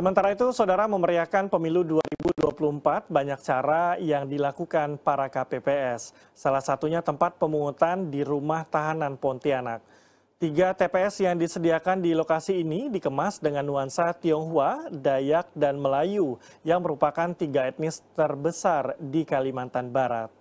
Sementara itu, saudara memeriahkan pemilu 2024 banyak cara yang dilakukan para KPPS. Salah satunya tempat pemungutan di rumah tahanan Pontianak. Tiga TPS yang disediakan di lokasi ini dikemas dengan nuansa Tionghoa, Dayak, dan Melayu yang merupakan tiga etnis terbesar di Kalimantan Barat.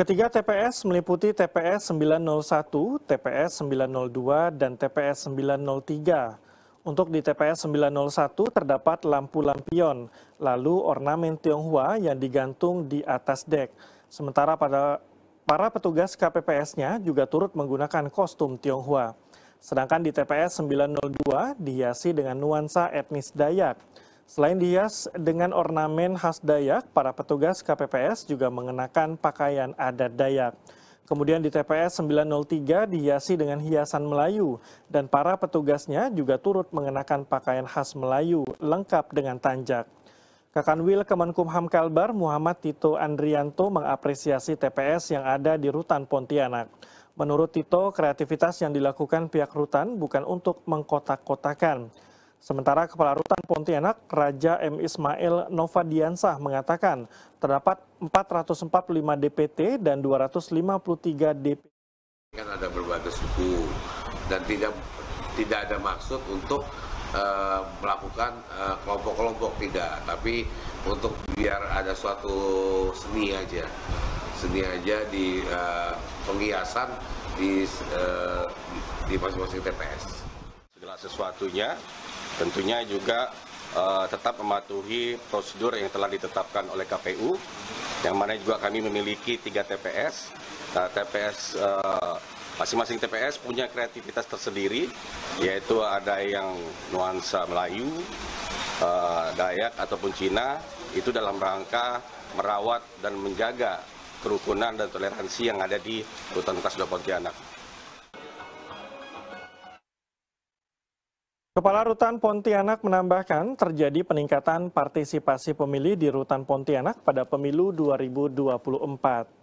Ketiga TPS meliputi TPS 901, TPS 902, dan TPS 903. Untuk di TPS 901 terdapat lampu lampion, lalu ornamen Tionghoa yang digantung di atas dek. Sementara pada para petugas KPPS-nya juga turut menggunakan kostum Tionghoa. Sedangkan di TPS 902 dihiasi dengan nuansa etnis Dayak. Selain dihias dengan ornamen khas Dayak, para petugas KPPS juga mengenakan pakaian adat Dayak. Kemudian di TPS 903 dihiasi dengan hiasan Melayu dan para petugasnya juga turut mengenakan pakaian khas Melayu lengkap dengan tanjak. Kakanwil Kemenkumham Kalbar Muhammad Tito Andrianto mengapresiasi TPS yang ada di Rutan Pontianak. Menurut Tito, kreativitas yang dilakukan pihak rutan bukan untuk mengkotak-kotakan, Sementara Kepala Rutan Pontianak, Raja M. Ismail Novadiansah mengatakan terdapat 445 DPT dan 253 DPT. Kan ada berbagai suku dan tidak tidak ada maksud untuk uh, melakukan eh, kelompok-kelompok uh, tidak, tapi untuk biar ada suatu seni aja, seni aja di uh, penghiasan di di masing-masing TPS. Segala sesuatunya tentunya juga uh, tetap mematuhi prosedur yang telah ditetapkan oleh KPU, yang mana juga kami memiliki tiga TPS. Nah, TPS eh, masing-masing TPS punya kreativitas tersendiri, yaitu ada yang nuansa Melayu, eh, Dayak ataupun Cina, itu dalam rangka merawat dan menjaga kerukunan dan toleransi yang ada di Rutan Kas Pontianak. Kepala Rutan Pontianak menambahkan terjadi peningkatan partisipasi pemilih di Rutan Pontianak pada pemilu 2024.